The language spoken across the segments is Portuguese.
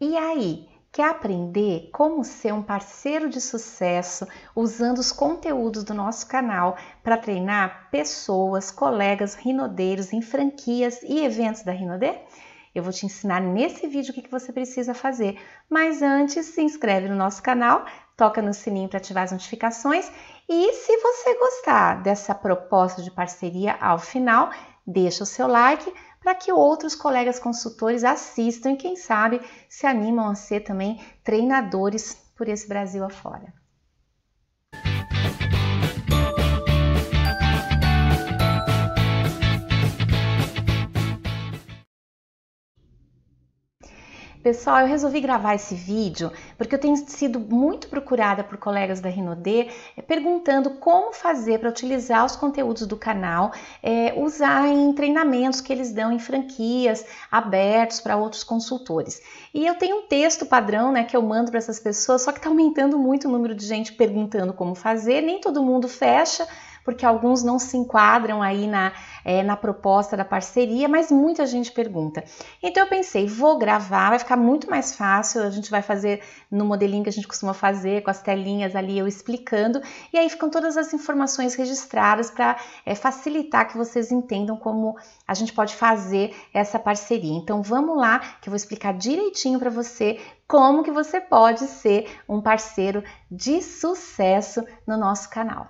E aí, quer aprender como ser um parceiro de sucesso usando os conteúdos do nosso canal para treinar pessoas, colegas, rinodeiros em franquias e eventos da Rinodê? Eu vou te ensinar nesse vídeo o que você precisa fazer. Mas antes, se inscreve no nosso canal, toca no sininho para ativar as notificações e se você gostar dessa proposta de parceria ao final, deixa o seu like para que outros colegas consultores assistam e, quem sabe, se animam a ser também treinadores por esse Brasil afora. Pessoal, eu resolvi gravar esse vídeo porque eu tenho sido muito procurada por colegas da Rinode eh, perguntando como fazer para utilizar os conteúdos do canal, é, usar em treinamentos que eles dão em franquias, abertos para outros consultores. E eu tenho um texto padrão né, que eu mando para essas pessoas, só que está aumentando muito o número de gente perguntando como fazer, nem todo mundo fecha porque alguns não se enquadram aí na, é, na proposta da parceria, mas muita gente pergunta. Então eu pensei, vou gravar, vai ficar muito mais fácil, a gente vai fazer no modelinho que a gente costuma fazer, com as telinhas ali eu explicando, e aí ficam todas as informações registradas para é, facilitar que vocês entendam como a gente pode fazer essa parceria. Então vamos lá, que eu vou explicar direitinho para você como que você pode ser um parceiro de sucesso no nosso canal.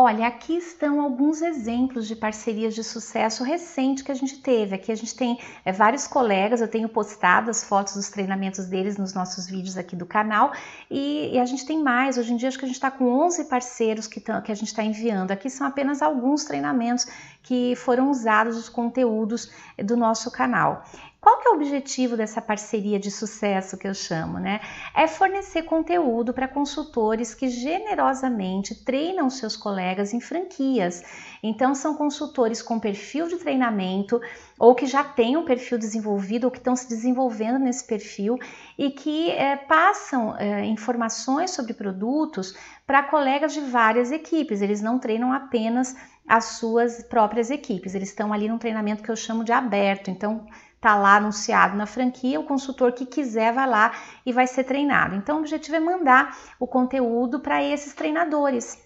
Olha, aqui estão alguns exemplos de parcerias de sucesso recente que a gente teve. Aqui a gente tem é, vários colegas, eu tenho postado as fotos dos treinamentos deles nos nossos vídeos aqui do canal e, e a gente tem mais. Hoje em dia acho que a gente está com 11 parceiros que, tão, que a gente está enviando. Aqui são apenas alguns treinamentos que foram usados os conteúdos do nosso canal. Qual que é o objetivo dessa parceria de sucesso que eu chamo, né? É fornecer conteúdo para consultores que generosamente treinam seus colegas em franquias. Então são consultores com perfil de treinamento ou que já têm um perfil desenvolvido ou que estão se desenvolvendo nesse perfil e que é, passam é, informações sobre produtos para colegas de várias equipes. Eles não treinam apenas as suas próprias equipes. Eles estão ali num treinamento que eu chamo de aberto. Então, Está lá anunciado na franquia, o consultor que quiser vai lá e vai ser treinado. Então, o objetivo é mandar o conteúdo para esses treinadores,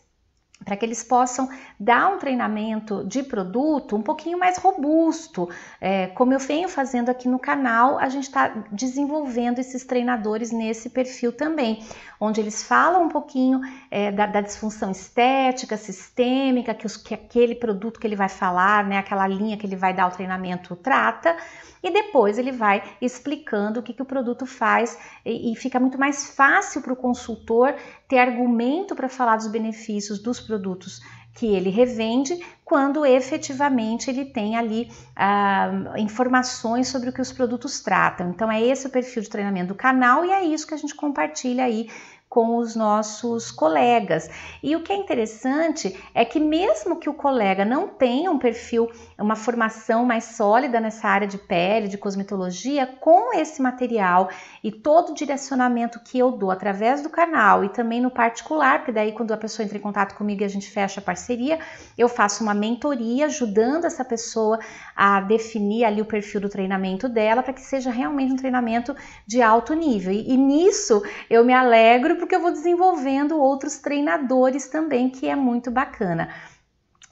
para que eles possam dar um treinamento de produto um pouquinho mais robusto. É, como eu venho fazendo aqui no canal, a gente está desenvolvendo esses treinadores nesse perfil também, onde eles falam um pouquinho é, da, da, disfunção estética, sistêmica, que, os, que aquele produto que ele vai falar, né, aquela linha que ele vai dar o treinamento trata, e depois ele vai explicando o que, que o produto faz e, e fica muito mais fácil para o consultor ter argumento para falar dos benefícios dos produtos que ele revende, quando efetivamente ele tem ali ah, informações sobre o que os produtos tratam. Então, é esse o perfil de treinamento do canal e é isso que a gente compartilha aí com os nossos colegas. E o que é interessante é que, mesmo que o colega não tenha um perfil, uma formação mais sólida nessa área de pele, de cosmetologia, com esse material e todo o direcionamento que eu dou através do canal e também no particular, porque daí quando a pessoa entra em contato comigo e a gente fecha a parceria, eu faço uma mentoria ajudando essa pessoa a definir ali o perfil do treinamento dela para que seja realmente um treinamento de alto nível. E, e nisso eu me alegro porque eu vou desenvolvendo outros treinadores também, que é muito bacana.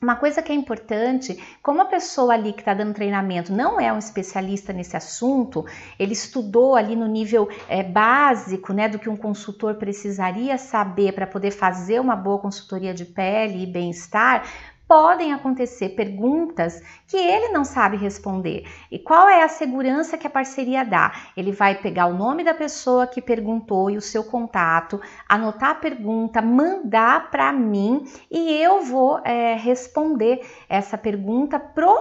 Uma coisa que é importante, como a pessoa ali que está dando treinamento não é um especialista nesse assunto, ele estudou ali no nível é, básico, né, do que um consultor precisaria saber para poder fazer uma boa consultoria de pele e bem-estar, podem acontecer perguntas que ele não sabe responder. E qual é a segurança que a parceria dá? Ele vai pegar o nome da pessoa que perguntou e o seu contato, anotar a pergunta, mandar para mim e eu vou é, responder essa pergunta pro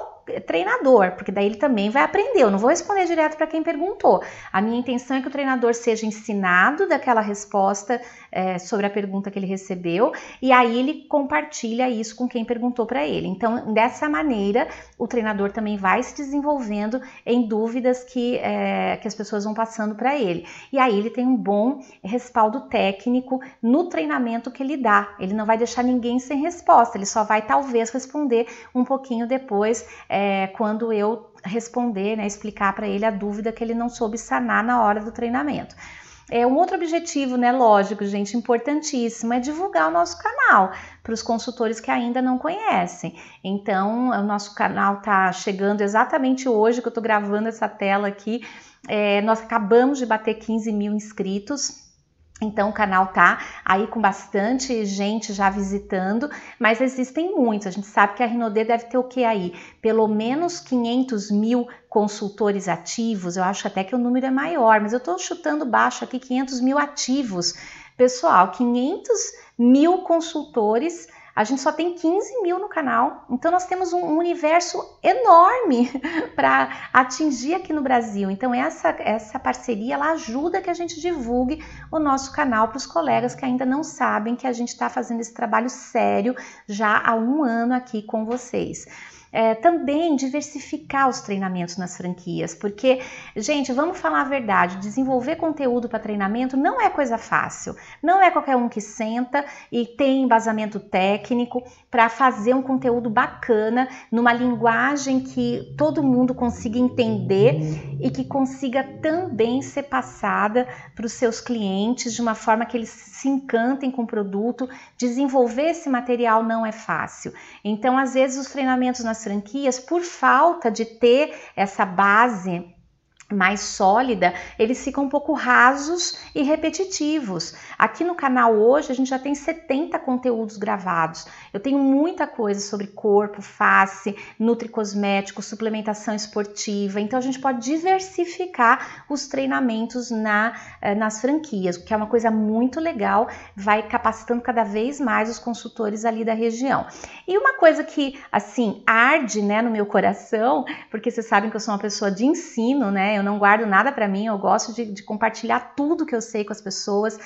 treinador, porque daí ele também vai aprender. Eu não vou responder direto para quem perguntou. A minha intenção é que o treinador seja ensinado daquela resposta é, sobre a pergunta que ele recebeu e aí ele compartilha isso com quem perguntou para ele. Então, dessa maneira, o treinador também vai se desenvolvendo em dúvidas que, é, que as pessoas vão passando para ele. E aí ele tem um bom respaldo técnico no treinamento que ele dá. Ele não vai deixar ninguém sem resposta, ele só vai talvez responder um pouquinho depois. É, é, quando eu responder, né, explicar para ele a dúvida que ele não soube sanar na hora do treinamento. É, um outro objetivo, né, lógico, gente, importantíssimo, é divulgar o nosso canal para os consultores que ainda não conhecem. Então, o nosso canal está chegando exatamente hoje que eu estou gravando essa tela aqui. É, nós acabamos de bater 15 mil inscritos. Então o canal tá aí com bastante gente já visitando, mas existem muitos. A gente sabe que a Rinodê deve ter o que aí? Pelo menos 500 mil consultores ativos. Eu acho até que o número é maior, mas eu estou chutando baixo aqui 500 mil ativos. Pessoal, 500 mil consultores ativos a gente só tem 15 mil no canal, então nós temos um universo enorme para atingir aqui no Brasil. Então essa, essa parceria ela ajuda que a gente divulgue o nosso canal para os colegas que ainda não sabem que a gente está fazendo esse trabalho sério já há um ano aqui com vocês é, também diversificar os treinamentos nas franquias, porque, gente, vamos falar a verdade, desenvolver conteúdo para treinamento não é coisa fácil, não é qualquer um que senta e tem embasamento técnico, para fazer um conteúdo bacana, numa linguagem que todo mundo consiga entender e que consiga também ser passada para os seus clientes de uma forma que eles se encantem com o produto. Desenvolver esse material não é fácil. Então, às vezes, os treinamentos nas franquias, por falta de ter essa base mais sólida, eles ficam um pouco rasos e repetitivos. Aqui no canal hoje a gente já tem 70 conteúdos gravados. Eu tenho muita coisa sobre corpo, face, nutricosmético, suplementação esportiva. Então a gente pode diversificar os treinamentos na, eh, nas franquias, o que é uma coisa muito legal, vai capacitando cada vez mais os consultores ali da região. E uma coisa que assim arde, né, no meu coração, porque vocês sabem que eu sou uma pessoa de ensino, né? Eu não guardo nada para mim, eu gosto de, de compartilhar tudo que eu sei com as pessoas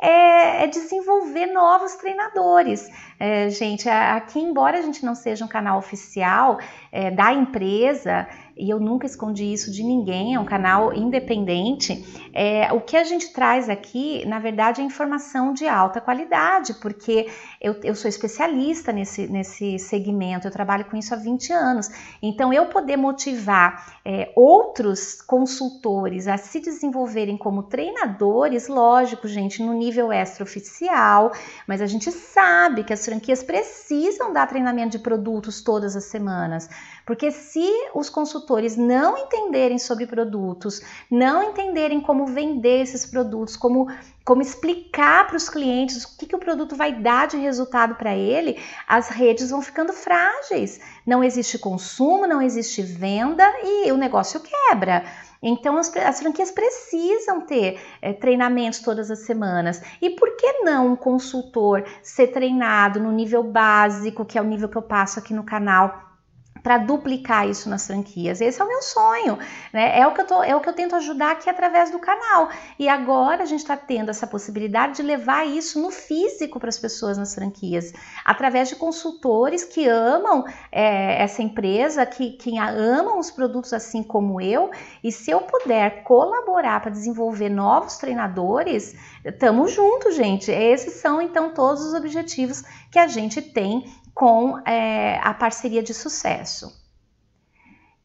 é, é desenvolver novos treinadores. É, gente, aqui, embora a gente não seja um canal oficial é, da empresa, e eu nunca escondi isso de ninguém, é um canal independente. É, o que a gente traz aqui, na verdade, é informação de alta qualidade, porque eu, eu sou especialista nesse, nesse segmento, eu trabalho com isso há 20 anos. Então, eu poder motivar é, outros consultores a se desenvolverem como treinadores, lógico, gente, no nível nível extraoficial, mas a gente sabe que as franquias precisam dar treinamento de produtos todas as semanas. Porque se os consultores não entenderem sobre produtos, não entenderem como vender esses produtos, como como explicar para os clientes o que, que o produto vai dar de resultado para ele, as redes vão ficando frágeis. Não existe consumo, não existe venda e o negócio quebra. Então, as, as franquias precisam ter é, treinamentos todas as semanas. E por que não um consultor ser treinado no nível básico, que é o nível que eu passo aqui no canal? para duplicar isso nas franquias. Esse é o meu sonho, né? É o que eu tô, é o que eu tento ajudar aqui através do canal. E agora a gente está tendo essa possibilidade de levar isso no físico para as pessoas nas franquias, através de consultores que amam é, essa empresa, que, que amam os produtos assim como eu. E se eu puder colaborar para desenvolver novos treinadores, estamos juntos, gente. Esses são então todos os objetivos que a gente tem com é, a parceria de sucesso.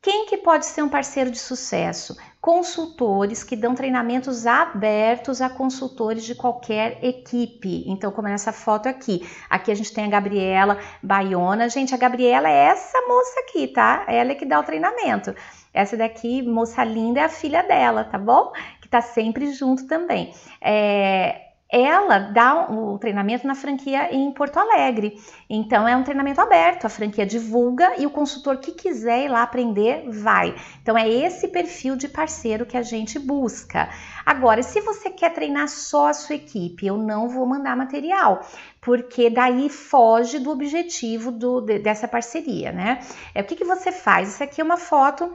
Quem que pode ser um parceiro de sucesso? Consultores que dão treinamentos abertos a consultores de qualquer equipe. Então, como nessa é foto aqui. Aqui a gente tem a Gabriela Baiona. Gente, a Gabriela é essa moça aqui, tá? Ela é que dá o treinamento. Essa daqui, moça linda, é a filha dela, tá bom? Que tá sempre junto também. É, ela dá o treinamento na franquia em Porto Alegre. Então é um treinamento aberto, a franquia divulga e o consultor que quiser ir lá aprender vai. Então é esse perfil de parceiro que a gente busca. Agora, se você quer treinar só a sua equipe, eu não vou mandar material, porque daí foge do objetivo do, dessa parceria, né? É o que, que você faz? Isso aqui é uma foto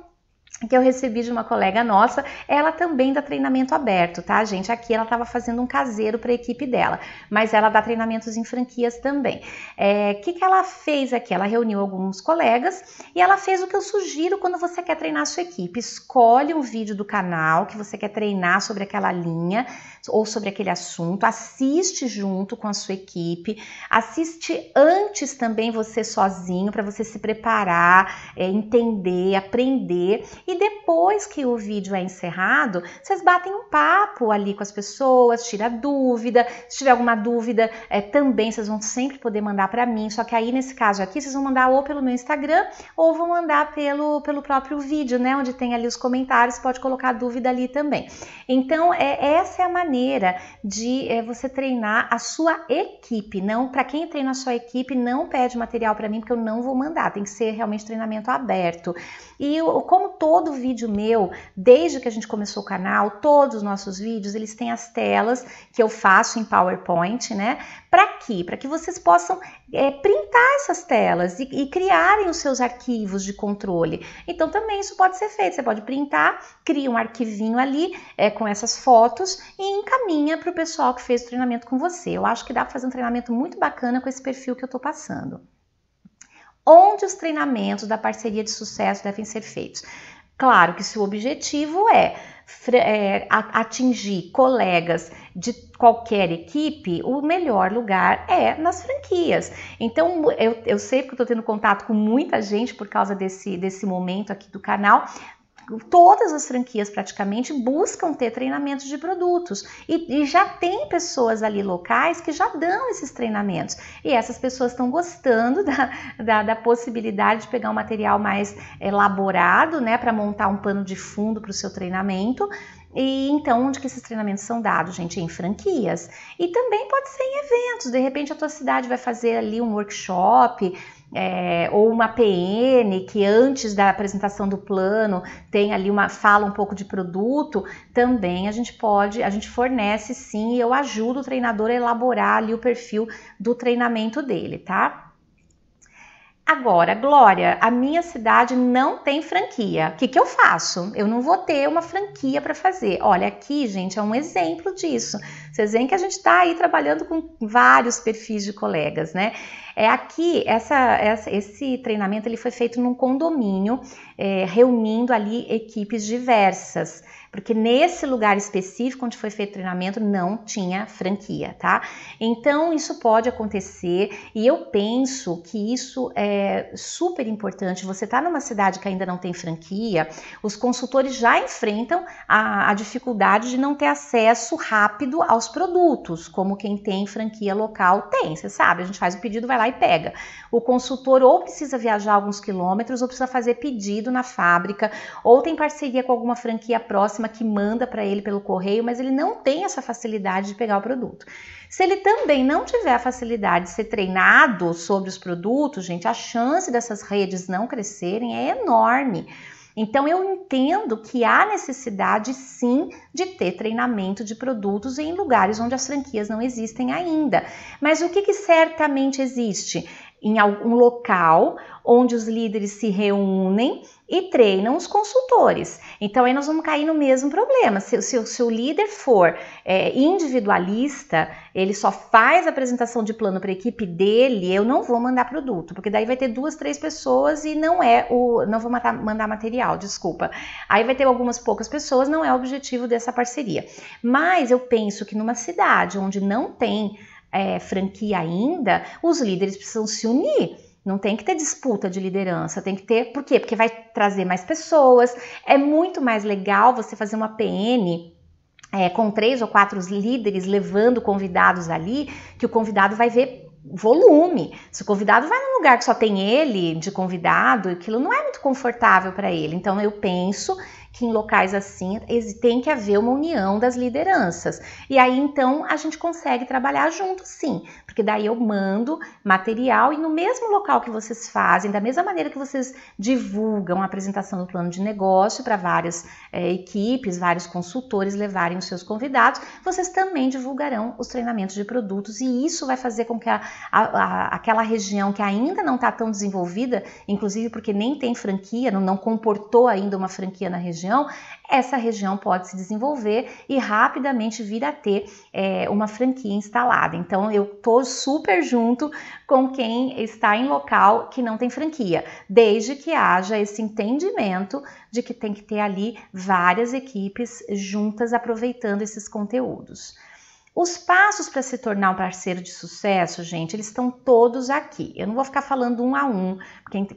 que eu recebi de uma colega nossa, ela também dá treinamento aberto, tá, gente? Aqui ela estava fazendo um caseiro para a equipe dela, mas ela dá treinamentos em franquias também. O é, que, que ela fez aqui? Ela reuniu alguns colegas e ela fez o que eu sugiro quando você quer treinar a sua equipe. Escolhe um vídeo do canal que você quer treinar sobre aquela linha, ou sobre aquele assunto, assiste junto com a sua equipe, assiste antes também você sozinho para você se preparar, é, entender, aprender e depois que o vídeo é encerrado, vocês batem um papo ali com as pessoas, tira dúvida, se tiver alguma dúvida é, também vocês vão sempre poder mandar para mim, só que aí nesse caso aqui vocês vão mandar ou pelo meu Instagram ou vão mandar pelo, pelo próprio vídeo, né, onde tem ali os comentários, pode colocar dúvida ali também. Então é, essa é a maneira maneira de é, você treinar a sua equipe. Não, para quem treina a sua equipe, não pede material para mim porque eu não vou mandar. Tem que ser realmente treinamento aberto. E eu, como todo vídeo meu, desde que a gente começou o canal, todos os nossos vídeos, eles têm as telas que eu faço em PowerPoint, né? Para quê? Para que vocês possam é, printar essas telas e, e, criarem os seus arquivos de controle. Então também isso pode ser feito. Você pode printar, cria um arquivinho ali é, com essas fotos e encaminha para o pessoal que fez o treinamento com você. Eu acho que dá para fazer um treinamento muito bacana com esse perfil que eu estou passando. Onde os treinamentos da parceria de sucesso devem ser feitos? Claro que se o objetivo é, é atingir colegas de qualquer equipe, o melhor lugar é nas franquias. Então, eu, eu sei que estou tendo contato com muita gente por causa desse, desse momento aqui do canal, todas as franquias praticamente buscam ter treinamentos de produtos e, e, já tem pessoas ali locais que já dão esses treinamentos e essas pessoas estão gostando da, da, da, possibilidade de pegar um material mais eh, elaborado né para montar um pano de fundo para o seu treinamento e então, onde que esses treinamentos são dados, gente? Em franquias. E também pode ser em eventos. De repente, a tua cidade vai fazer ali um workshop é, ou uma PN que antes da apresentação do plano tem ali uma fala um pouco de produto. Também a gente pode, a gente fornece sim e eu ajudo o treinador a elaborar ali o perfil do treinamento dele, tá? Agora, Glória, a minha cidade não tem franquia. O que, que eu faço? Eu não vou ter uma franquia para fazer. Olha, aqui, gente, é um exemplo disso. Vocês veem que a gente está aí trabalhando com vários perfis de colegas, né? É aqui, essa, essa, esse treinamento ele foi feito num condomínio, é, reunindo ali equipes diversas porque nesse lugar específico onde foi feito o treinamento não tinha franquia, tá? Então isso pode acontecer e eu penso que isso é super importante. Você está numa cidade que ainda não tem franquia, os consultores já enfrentam a, a dificuldade de não ter acesso rápido aos produtos, como quem tem franquia local tem, você sabe, a gente faz o pedido, vai lá e pega. O consultor ou precisa viajar alguns quilômetros ou precisa fazer pedido na fábrica ou tem parceria com alguma franquia próxima que manda para ele pelo correio, mas ele não tem essa facilidade de pegar o produto. Se ele também não tiver a facilidade de ser treinado sobre os produtos, gente, a chance dessas redes não crescerem é enorme. Então eu entendo que há necessidade sim de ter treinamento de produtos em lugares onde as franquias não existem ainda. Mas o que, que certamente existe? Em algum local onde os líderes se reúnem e treinam os consultores. Então aí nós vamos cair no mesmo problema. Se, o seu o líder for é, individualista, ele só faz a apresentação de plano para a equipe dele, eu não vou mandar produto, porque daí vai ter duas, três pessoas e não é o. Não vou matar, mandar material, desculpa. Aí vai ter algumas poucas pessoas, não é o objetivo dessa parceria. Mas eu penso que numa cidade onde não tem é, franquia ainda, os líderes precisam se unir não tem que ter disputa de liderança, tem que ter. Por quê? Porque vai trazer mais pessoas. É muito mais legal você fazer uma PN é, com três ou quatro líderes levando convidados ali, que o convidado vai ver volume. Se o convidado vai num lugar que só tem ele de convidado, aquilo não é muito confortável para ele. Então eu penso que em locais assim tem que haver uma união das lideranças. E aí então a gente consegue trabalhar junto, sim, porque daí eu mando material e no mesmo local que vocês fazem, da mesma maneira que vocês divulgam a apresentação do plano de negócio para várias é, equipes, vários consultores levarem os seus convidados, vocês também divulgarão os treinamentos de produtos e isso vai fazer com que a, a, a, aquela região que ainda não está tão desenvolvida, inclusive porque nem tem franquia, não, não comportou ainda uma franquia na região região, essa região pode se desenvolver e rapidamente vir a ter é, uma franquia instalada. Então eu tô super junto com quem está em local que não tem franquia, desde que haja esse entendimento de que tem que ter ali várias equipes juntas aproveitando esses conteúdos. Os passos para se tornar um parceiro de sucesso, gente, eles estão todos aqui. Eu não vou ficar falando um a um,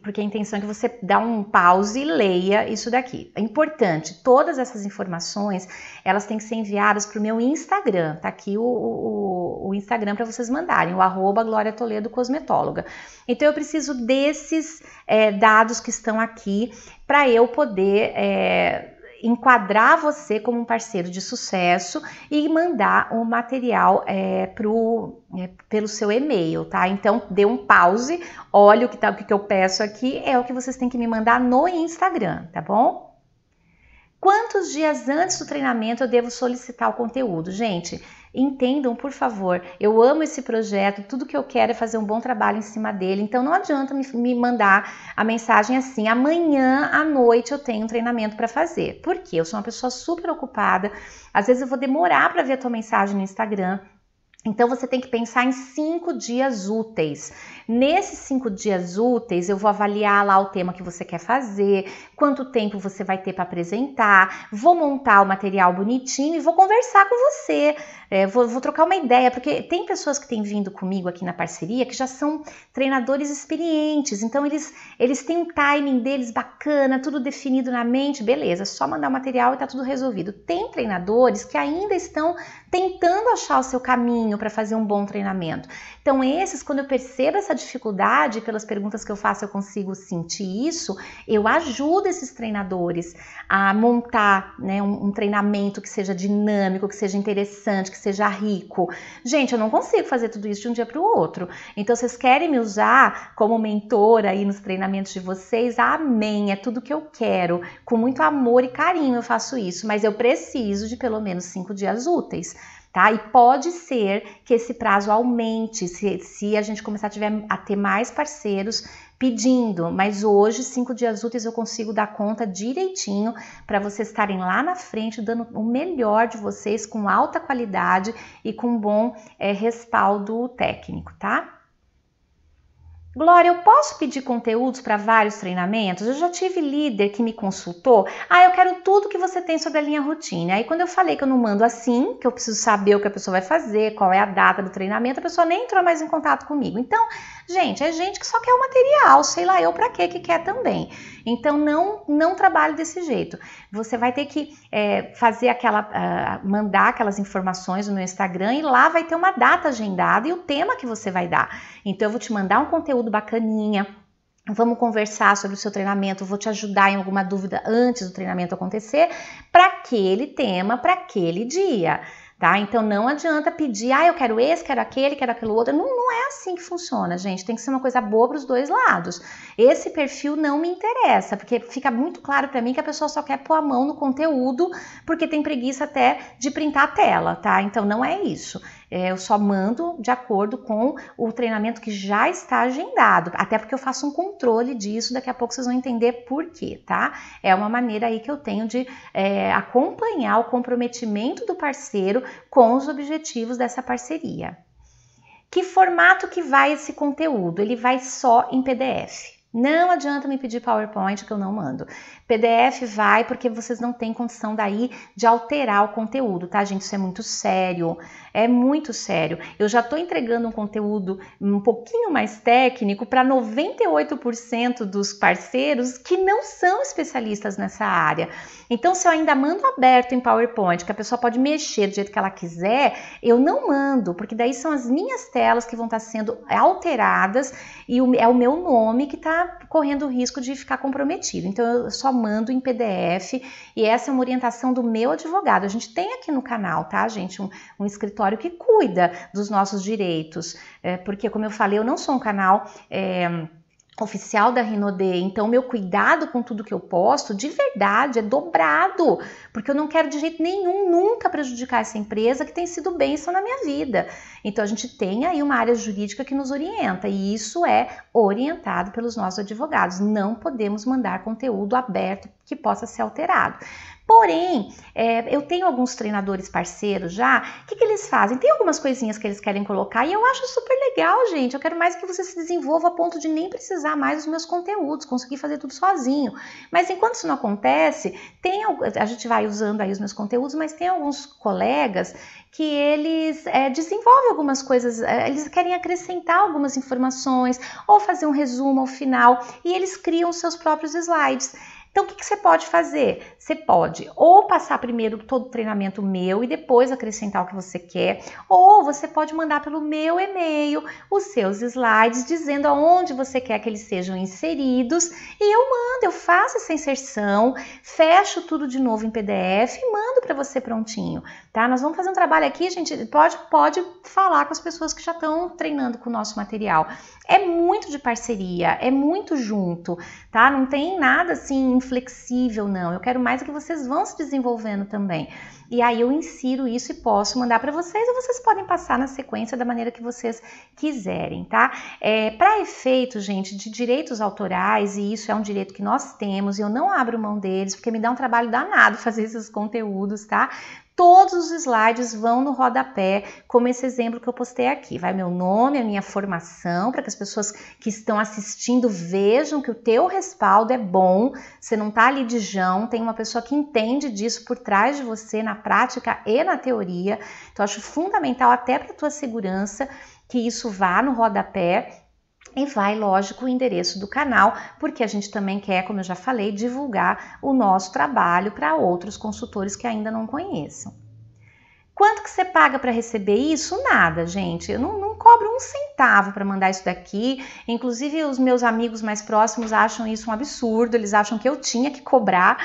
porque a intenção é que você dá um pause e leia isso daqui. É importante, todas essas informações, elas têm que ser enviadas para o meu Instagram. Tá aqui o, o, o Instagram para vocês mandarem, o arroba Glória Toledo Cosmetóloga. Então eu preciso desses é, dados que estão aqui para eu poder... É, enquadrar você como um parceiro de sucesso e mandar o material é, pro, é, pelo seu e-mail, tá? Então dê um pause, olha o que, tá, o que eu peço aqui, é o que vocês têm que me mandar no Instagram, tá bom? Quantos dias antes do treinamento eu devo solicitar o conteúdo? Gente, Entendam, por favor, eu amo esse projeto, tudo que eu quero é fazer um bom trabalho em cima dele, então não adianta me, me mandar a mensagem assim: amanhã à noite eu tenho um treinamento para fazer. Porque Eu sou uma pessoa super ocupada, às vezes eu vou demorar para ver a tua mensagem no Instagram, então você tem que pensar em cinco dias úteis. Nesses cinco dias úteis, eu vou avaliar lá o tema que você quer fazer, quanto tempo você vai ter para apresentar, vou montar o material bonitinho e vou conversar com você, é, vou, vou trocar uma ideia, porque tem pessoas que têm vindo comigo aqui na parceria que já são treinadores experientes, então eles, eles têm um timing deles bacana, tudo definido na mente, beleza, só mandar o material e tá tudo resolvido. Tem treinadores que ainda estão tentando achar o seu caminho para fazer um bom treinamento. Então, esses, quando eu percebo essa dificuldade, pelas perguntas que eu faço, eu consigo sentir isso, eu ajudo esses treinadores a montar né, um, um treinamento que seja dinâmico, que seja interessante, que seja rico. Gente, eu não consigo fazer tudo isso de um dia para o outro. Então, vocês querem me usar como mentora aí nos treinamentos de vocês? Amém, é tudo que eu quero. Com muito amor e carinho eu faço isso, mas eu preciso de pelo menos cinco dias úteis tá? E pode ser que esse prazo aumente se, se a gente começar a, tiver, a ter mais parceiros pedindo, mas hoje, cinco dias úteis, eu consigo dar conta direitinho para vocês estarem lá na frente dando o melhor de vocês com alta qualidade e com bom é, respaldo técnico, tá? Glória, eu posso pedir conteúdos para vários treinamentos? Eu já tive líder que me consultou. Ah, eu quero tudo que você tem sobre a linha rotina. Aí quando eu falei que eu não mando assim, que eu preciso saber o que a pessoa vai fazer, qual é a data do treinamento, a pessoa nem entrou mais em contato comigo. Então, gente, é gente que só quer o material, sei lá eu para que que quer também. Então não não trabalhe desse jeito. Você vai ter que é, fazer aquela, uh, mandar aquelas informações no meu Instagram e lá vai ter uma data agendada e o tema que você vai dar. Então eu vou te mandar um conteúdo bacaninha, Vamos conversar sobre o seu treinamento, vou te ajudar em alguma dúvida antes do treinamento acontecer, para aquele tema, para aquele dia tá? Então não adianta pedir, ah, eu quero esse, quero aquele, quero aquilo outro. Não, não é assim que funciona, gente. Tem que ser uma coisa boa para os dois lados. Esse perfil não me interessa, porque fica muito claro para mim que a pessoa só quer pôr a mão no conteúdo porque tem preguiça até de printar a tela, tá? Então não é isso. É, eu só mando de acordo com o treinamento que já está agendado, até porque eu faço um controle disso, daqui a pouco vocês vão entender por quê, tá? É uma maneira aí que eu tenho de é, acompanhar o comprometimento do parceiro com os objetivos dessa parceria. Que formato que vai esse conteúdo? Ele vai só em PDF. Não adianta me pedir PowerPoint que eu não mando. PDF vai porque vocês não têm condição daí de alterar o conteúdo, tá, gente? Isso é muito sério, é muito sério. Eu já estou entregando um conteúdo um pouquinho mais técnico para 98% dos parceiros que não são especialistas nessa área. Então, se eu ainda mando aberto em PowerPoint, que a pessoa pode mexer do jeito que ela quiser, eu não mando, porque daí são as minhas telas que vão estar sendo alteradas e é o meu nome que está correndo o risco de ficar comprometido. Então eu só mando em PDF e essa é uma orientação do meu advogado. A gente tem aqui no canal, tá, gente, um, um escritório que cuida dos nossos direitos, é, porque como eu falei, eu não sou um canal é, oficial da Rinode, Então, meu cuidado com tudo que eu posto, de verdade, é dobrado, porque eu não quero de jeito nenhum nunca prejudicar essa empresa que tem sido bênção na minha vida. Então, a gente tem aí uma área jurídica que nos orienta e isso é orientado pelos nossos advogados. Não podemos mandar conteúdo aberto que possa ser alterado. Porém, é, eu tenho alguns treinadores parceiros já, o que, que eles fazem? Tem algumas coisinhas que eles querem colocar e eu acho super legal, gente. Eu quero mais que você se desenvolva a ponto de nem precisar mais dos meus conteúdos, conseguir fazer tudo sozinho. Mas enquanto isso não acontece, tem, a gente vai usando aí os meus conteúdos, mas tem alguns colegas que eles é, desenvolvem algumas coisas, é, eles querem acrescentar algumas informações ou fazer um resumo ao final e eles criam seus próprios slides. Então, o que, que, você pode fazer? Você pode ou passar primeiro todo o treinamento meu e depois acrescentar o que você quer, ou você pode mandar pelo meu e-mail os seus slides dizendo aonde você quer que eles sejam inseridos e eu mando, eu faço essa inserção, fecho tudo de novo em PDF e mando para você prontinho tá? Nós vamos fazer um trabalho aqui, gente, pode, pode falar com as pessoas que já estão treinando com o nosso material. É muito de parceria, é muito junto, tá? Não tem nada assim inflexível, não. Eu quero mais que vocês vão se desenvolvendo também. E aí eu insiro isso e posso mandar para vocês, ou vocês podem passar na sequência da maneira que vocês quiserem, tá? É, para efeito, gente, de direitos autorais, e isso é um direito que nós temos, e eu não abro mão deles, porque me dá um trabalho danado fazer esses conteúdos, tá? Todos os slides vão no rodapé, como esse exemplo que eu postei aqui. Vai meu nome, a minha formação, para que as pessoas que estão assistindo vejam que o teu respaldo é bom, você não está ali de jão, tem uma pessoa que entende disso por trás de você na prática e na teoria. Então acho fundamental até para tua segurança que isso vá no rodapé e vai, lógico, o endereço do canal, porque a gente também quer, como eu já falei, divulgar o nosso trabalho para outros consultores que ainda não conheçam. Quanto que você paga para receber isso? Nada, gente. Eu não, não cobro um centavo para mandar isso daqui. Inclusive, os meus amigos mais próximos acham isso um absurdo, eles acham que eu tinha que cobrar.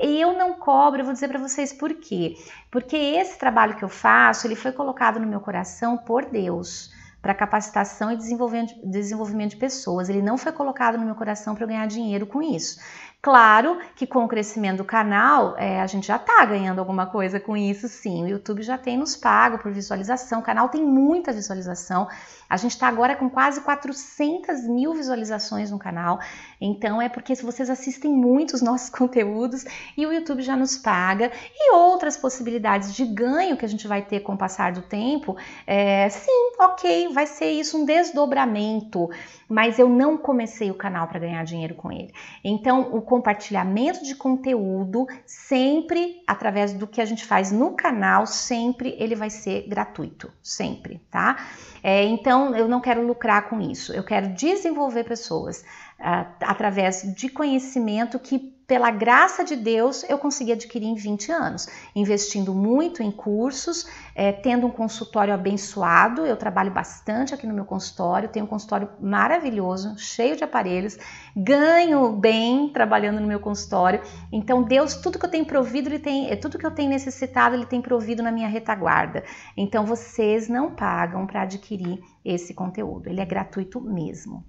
E eu não cobro, eu vou dizer para vocês por quê. Porque esse trabalho que eu faço, ele foi colocado no meu coração por Deus para capacitação e desenvolvimento de pessoas. Ele não foi colocado no meu coração para eu ganhar dinheiro com isso. Claro que com o crescimento do canal, é, a gente já está ganhando alguma coisa com isso, sim. O YouTube já tem nos pago por visualização, o canal tem muita visualização. A gente está agora com quase 400 mil visualizações no canal. Então é porque vocês assistem muito os nossos conteúdos e o YouTube já nos paga. E outras possibilidades de ganho que a gente vai ter com o passar do tempo, é, sim, ok, vai ser isso um desdobramento. Mas eu não comecei o canal para ganhar dinheiro com ele. Então o compartilhamento de conteúdo, sempre através do que a gente faz no canal, sempre ele vai ser gratuito, sempre, tá? É, então eu não quero lucrar com isso, eu quero desenvolver pessoas uh, através de conhecimento que pela graça de Deus, eu consegui adquirir em 20 anos, investindo muito em cursos, é, tendo um consultório abençoado. Eu trabalho bastante aqui no meu consultório, tenho um consultório maravilhoso, cheio de aparelhos, ganho bem trabalhando no meu consultório. Então, Deus, tudo que eu tenho provido, ele tem, é, tudo que eu tenho necessitado, ele tem provido na minha retaguarda. Então, vocês não pagam para adquirir esse conteúdo, ele é gratuito mesmo.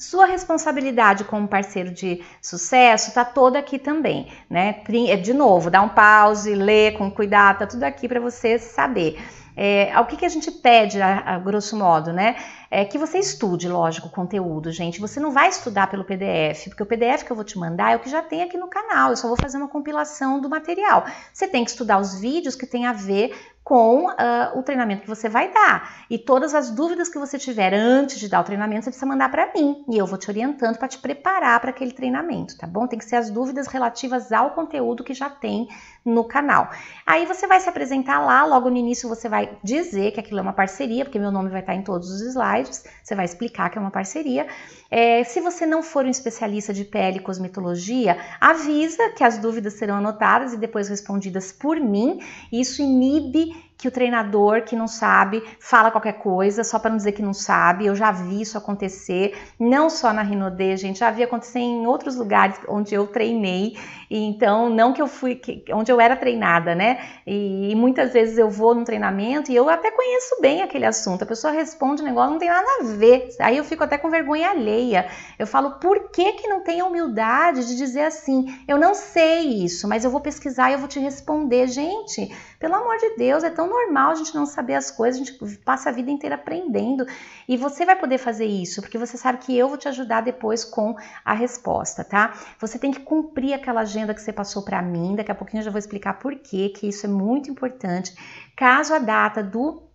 Sua responsabilidade como parceiro de sucesso está toda aqui também, né? Eh, de novo, dá um pause, lê com cuidado, tá tudo aqui para você saber. É, o que, que, a gente pede, a, a, grosso modo, né? É que você estude, lógico, o conteúdo, gente. Você não vai estudar pelo PDF, porque o PDF que eu vou te mandar é o que já tem aqui no canal. Eu só vou fazer uma compilação do material. Você tem que estudar os vídeos que tem a ver com uh, o treinamento que você vai dar. E todas as dúvidas que você tiver antes de dar o treinamento, você precisa mandar para mim e eu vou te orientando para te preparar para aquele treinamento, tá bom? Tem que ser as dúvidas relativas ao conteúdo que já tem no canal. Aí você vai se apresentar lá, logo no início você vai dizer que aquilo é uma parceria, porque meu nome vai estar em todos os slides, você vai explicar que é uma parceria. É, se você não for um especialista de pele e cosmetologia, avisa que as dúvidas serão anotadas e depois respondidas por mim. Isso inibe que o treinador que não sabe fala qualquer coisa só para não dizer que não sabe. Eu já vi isso acontecer, não só na Rinodê, gente, já vi acontecer em outros lugares onde eu treinei. então, não que eu fui, que, onde eu era treinada, né? E, e, muitas vezes eu vou num treinamento e eu até conheço bem aquele assunto. A pessoa responde um negócio, não tem nada a ver. Aí eu fico até com vergonha alheia. Eu falo, por que que não tem a humildade de dizer assim? Eu não sei isso, mas eu vou pesquisar e eu vou te responder. Gente, pelo amor de Deus, é tão normal a gente não saber as coisas, a gente passa a vida inteira aprendendo. E você vai poder fazer isso, porque você sabe que eu vou te ajudar depois com a resposta, tá? Você tem que cumprir aquela agenda que você passou para mim. Daqui a pouquinho eu já vou explicar por quê, que isso é muito importante. Caso a data do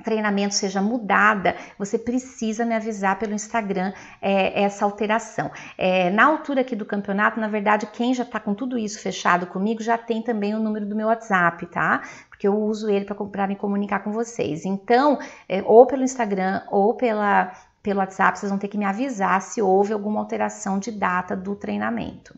treinamento seja mudada, você precisa me avisar pelo Instagram é, essa alteração. É, na altura aqui do campeonato, na verdade, quem já está com tudo isso fechado comigo já tem também o número do meu WhatsApp, tá? Porque eu uso ele para me comunicar com vocês. Então, é, ou pelo Instagram ou pela, pelo WhatsApp, vocês vão ter que me avisar se houve alguma alteração de data do treinamento.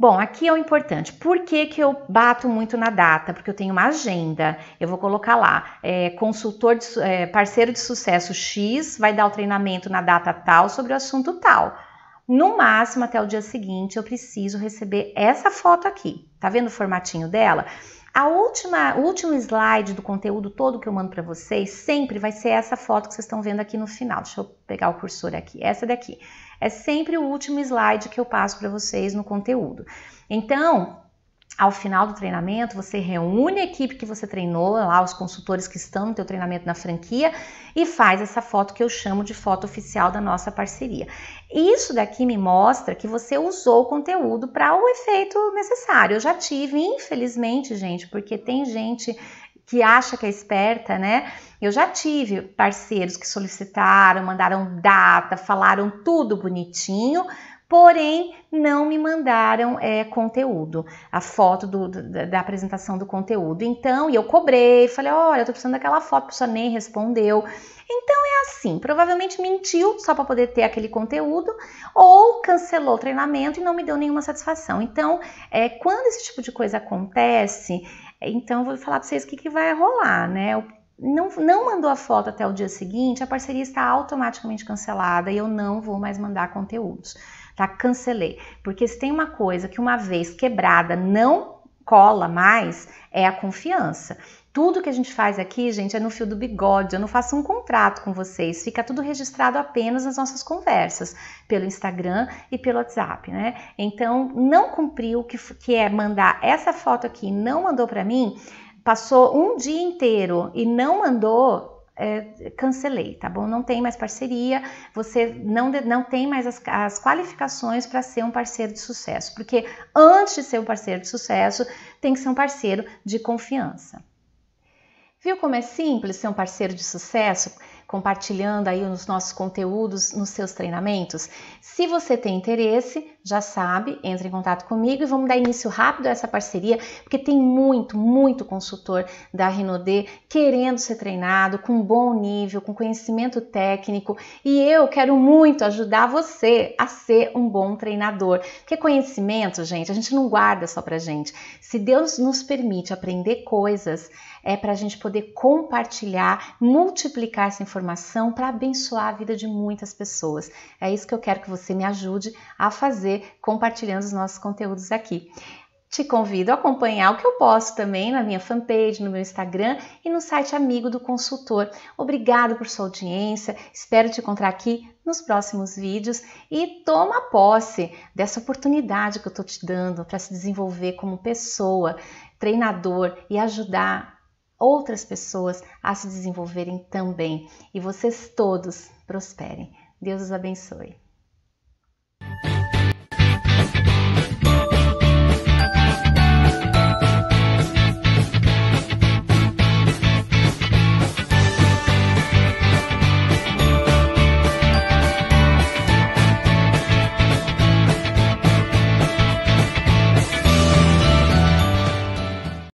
Bom, aqui é o importante. Por que, que eu bato muito na data? Porque eu tenho uma agenda. Eu vou colocar lá, é, consultor, de, é, parceiro de sucesso X vai dar o treinamento na data tal sobre o assunto tal. No máximo até o dia seguinte, eu preciso receber essa foto aqui. Tá vendo o formatinho dela? A última, o último slide do conteúdo todo que eu mando para vocês sempre vai ser essa foto que vocês estão vendo aqui no final. Deixa eu pegar o cursor aqui. Essa daqui. É sempre o último slide que eu passo para vocês no conteúdo. Então, ao final do treinamento, você reúne a equipe que você treinou, lá os consultores que estão no teu treinamento na franquia e faz essa foto que eu chamo de foto oficial da nossa parceria. Isso daqui me mostra que você usou o conteúdo para o efeito necessário. Eu já tive, infelizmente, gente, porque tem gente que acha que é esperta, né? Eu já tive parceiros que solicitaram, mandaram data, falaram tudo bonitinho, porém não me mandaram é, conteúdo, a foto do, da apresentação do conteúdo. Então, e eu cobrei, falei, olha, eu tô precisando daquela foto, a pessoa nem respondeu. Então é assim, provavelmente mentiu só para poder ter aquele conteúdo, ou cancelou o treinamento e não me deu nenhuma satisfação. Então, é, quando esse tipo de coisa acontece, então vou falar para vocês o que, que vai rolar, né? O não, não, mandou a foto até o dia seguinte, a parceria está automaticamente cancelada e eu não vou mais mandar conteúdos tá? Cancelei. Porque se tem uma coisa que uma vez quebrada não cola mais, é a confiança. Tudo que a gente faz aqui, gente, é no fio do bigode. Eu não faço um contrato com vocês, fica tudo registrado apenas nas nossas conversas, pelo Instagram e pelo WhatsApp, né? Então, não cumpriu, que, que é mandar essa foto aqui, não mandou para mim, passou um dia inteiro e não mandou, é, cancelei, tá bom? Não tem mais parceria, você não, não tem mais as, as qualificações para ser um parceiro de sucesso, porque antes de ser um parceiro de sucesso, tem que ser um parceiro de confiança. Viu como é simples ser um parceiro de sucesso? compartilhando aí os nossos conteúdos nos seus treinamentos. Se você tem interesse, já sabe, entre em contato comigo e vamos dar início rápido a essa parceria, porque tem muito, muito consultor da Renaudê querendo ser treinado com um bom nível, com conhecimento técnico, e eu quero muito ajudar você a ser um bom treinador. Porque conhecimento, gente, a gente não guarda só pra gente. Se Deus nos permite aprender coisas, é para a gente poder compartilhar, multiplicar essa informação informação para abençoar a vida de muitas pessoas. É isso que eu quero que você me ajude a fazer compartilhando os nossos conteúdos aqui. Te convido a acompanhar o que eu posto também na minha fanpage, no meu Instagram e no site Amigo do Consultor. Obrigado por sua audiência, espero te encontrar aqui nos próximos vídeos e toma posse dessa oportunidade que eu estou te dando para se desenvolver como pessoa, treinador e ajudar outras pessoas a se desenvolverem também e vocês todos prosperem. Deus os abençoe.